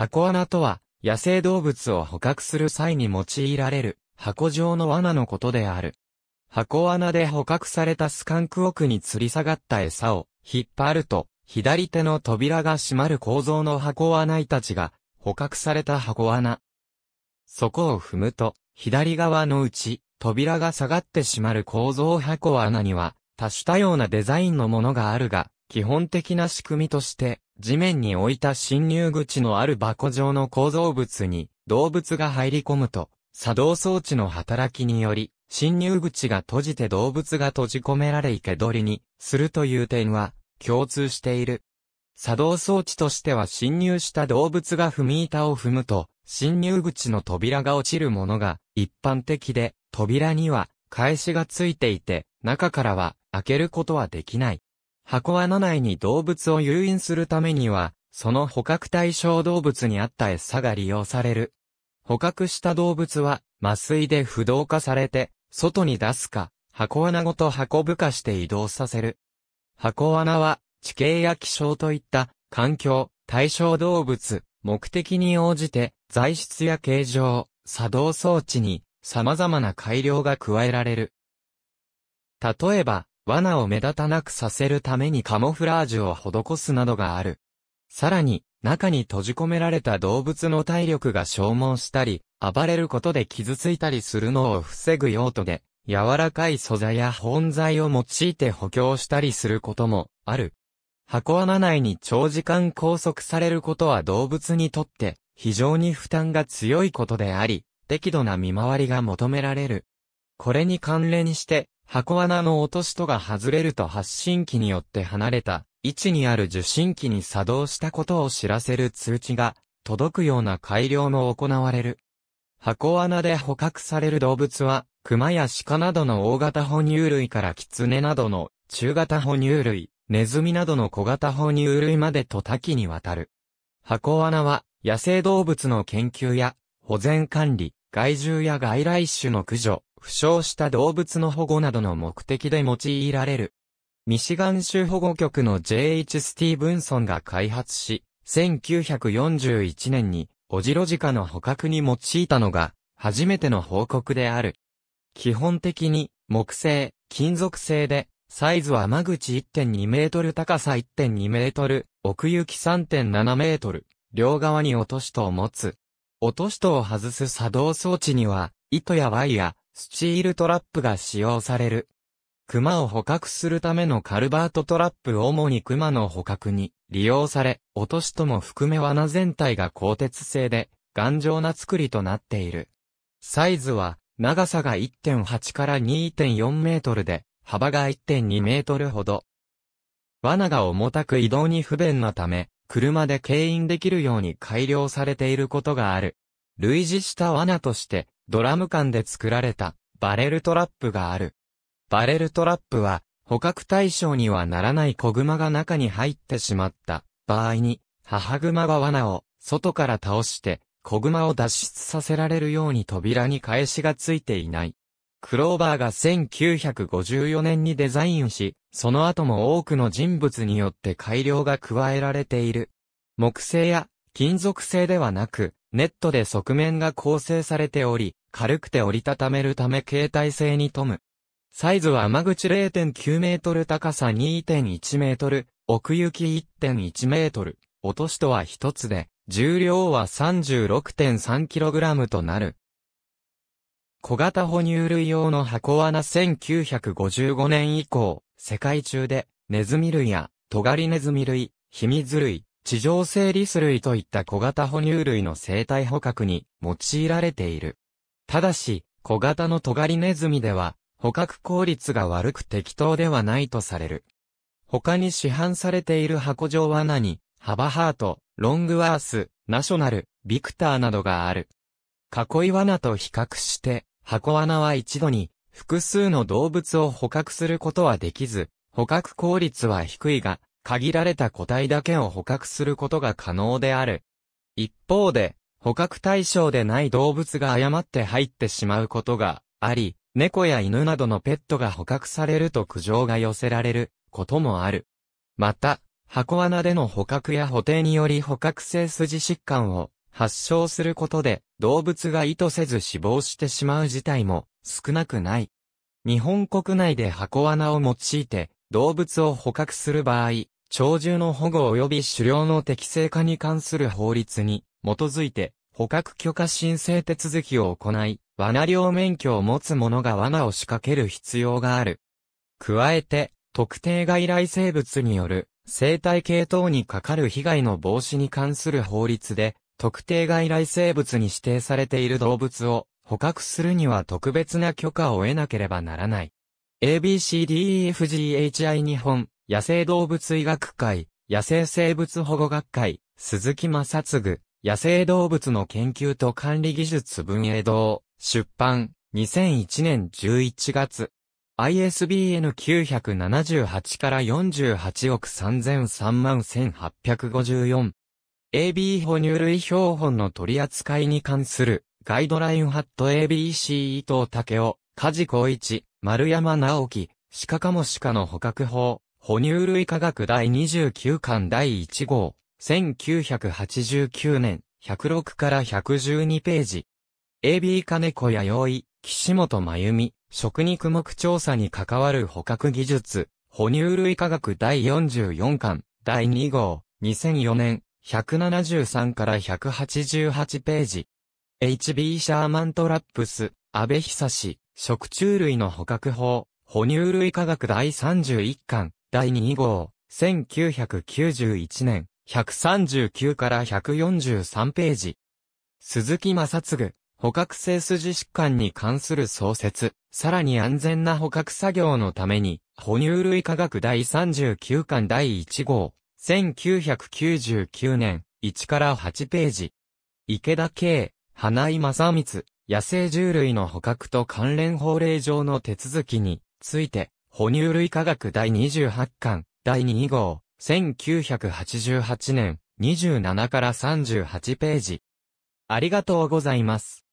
箱穴とは、野生動物を捕獲する際に用いられる、箱状の罠のことである。箱穴で捕獲されたスカンク奥に吊り下がった餌を引っ張ると、左手の扉が閉まる構造の箱穴いたちが捕獲された箱穴。そこを踏むと、左側のうち、扉が下がってしまる構造箱穴には、多種多様なデザインのものがあるが、基本的な仕組みとして、地面に置いた侵入口のある箱状の構造物に動物が入り込むと、作動装置の働きにより、侵入口が閉じて動物が閉じ込められ生け捕りにするという点は共通している。作動装置としては侵入した動物が踏み板を踏むと、侵入口の扉が落ちるものが一般的で、扉には返しがついていて、中からは開けることはできない。箱穴内に動物を誘引するためには、その捕獲対象動物に合った餌が利用される。捕獲した動物は、麻酔で不動化されて、外に出すか、箱穴ごと運ぶかして移動させる。箱穴は、地形や気象といった、環境、対象動物、目的に応じて、材質や形状、作動装置に、様々な改良が加えられる。例えば、罠を目立たなくさせるためにカモフラージュを施すなどがある。さらに、中に閉じ込められた動物の体力が消耗したり、暴れることで傷ついたりするのを防ぐ用途で、柔らかい素材や本材を用いて補強したりすることもある。箱穴内に長時間拘束されることは動物にとって非常に負担が強いことであり、適度な見回りが求められる。これに関連して、箱穴の落としとが外れると発信機によって離れた位置にある受信機に作動したことを知らせる通知が届くような改良も行われる。箱穴で捕獲される動物は、熊や鹿などの大型哺乳類からキツネなどの中型哺乳類、ネズミなどの小型哺乳類までと多岐にわたる。箱穴は野生動物の研究や保全管理、害獣や外来種の駆除、負傷した動物の保護などの目的で用いられる。ミシガン州保護局の J.H. スティーブンソンが開発し、1941年にオジロジカの捕獲に用いたのが、初めての報告である。基本的に、木製、金属製で、サイズは間口1.2メートル高さ1.2メートル、奥行き3.7メートル、両側に落としと持つ。落とし戸を外す作動装置には、糸やワイヤ、スチールトラップが使用される。熊を捕獲するためのカルバートトラップ主に熊の捕獲に利用され、落としとも含め罠全体が鋼鉄製で、頑丈な作りとなっている。サイズは、長さが1.8から2.4メートルで、幅が1.2メートルほど。罠が重たく移動に不便なため、車で牽引できるように改良されていることがある。類似した罠として、ドラム缶で作られたバレルトラップがある。バレルトラップは、捕獲対象にはならない子熊が中に入ってしまった場合に、母熊が罠を外から倒して、子熊を脱出させられるように扉に返しがついていない。クローバーが1954年にデザインし、その後も多くの人物によって改良が加えられている。木製や金属製ではなく、ネットで側面が構成されており、軽くて折りたためるため携帯性に富む。サイズは間口0.9メートル高さ2.1メートル、奥行き1.1メートル、落としとは一つで、重量は3 6 3ラムとなる。小型哺乳類用の箱罠1955年以降、世界中で、ネズミ類や、トガリネズミ類、ヒミズ類、地上生リス類といった小型哺乳類の生態捕獲に用いられている。ただし、小型のトガリネズミでは、捕獲効率が悪く適当ではないとされる。他に市販されている箱状罠に、ハバハート、ロングワース、ナショナル、ビクターなどがある。囲い罠と比較して、箱罠は一度に複数の動物を捕獲することはできず、捕獲効率は低いが、限られた個体だけを捕獲することが可能である。一方で、捕獲対象でない動物が誤って入ってしまうことがあり、猫や犬などのペットが捕獲されると苦情が寄せられることもある。また、箱罠での捕獲や補定により捕獲性筋疾患を発症することで動物が意図せず死亡してしまう事態も少なくない。日本国内で箱罠を用いて動物を捕獲する場合、鳥獣の保護及び狩猟の適正化に関する法律に基づいて捕獲許可申請手続きを行い、罠猟免許を持つ者が罠を仕掛ける必要がある。加えて、特定外来生物による生態系等にかかる被害の防止に関する法律で、特定外来生物に指定されている動物を捕獲するには特別な許可を得なければならない。ABCDEFGHI 日本、野生動物医学会、野生生物保護学会、鈴木正嗣、野生動物の研究と管理技術文営堂、出版、2001年11月。ISBN 978から48億3003万1854。AB 哺乳類標本の取り扱いに関するガイドラインハット ABC 伊藤武雄、梶光一、丸山直樹、鹿かも鹿の捕獲法、哺乳類科学第29巻第1号、1989年、106から112ページ。AB 金子弥生、岸本真由美、食肉目調査に関わる捕獲技術、哺乳類科学第44巻、第2号、2004年、173から188ページ。H.B. シャーマントラップス、安倍久志、食虫類の捕獲法、哺乳類科学第31巻、第2号、1991年、139から143ページ。鈴木正嗣、捕獲性筋疾患に関する創設、さらに安全な捕獲作業のために、哺乳類科学第39巻第1号、1999年、1から8ページ。池田圭、花井正光、野生獣類の捕獲と関連法令上の手続きについて、哺乳類科学第28巻、第2号、1988年、27から38ページ。ありがとうございます。